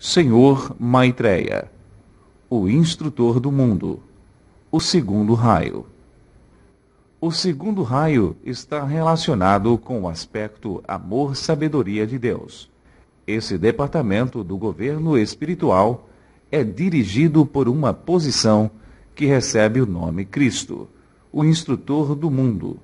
Senhor Maitreya, o instrutor do mundo, o segundo raio. O segundo raio está relacionado com o aspecto amor-sabedoria de Deus. Esse departamento do governo espiritual é dirigido por uma posição que recebe o nome Cristo, o instrutor do mundo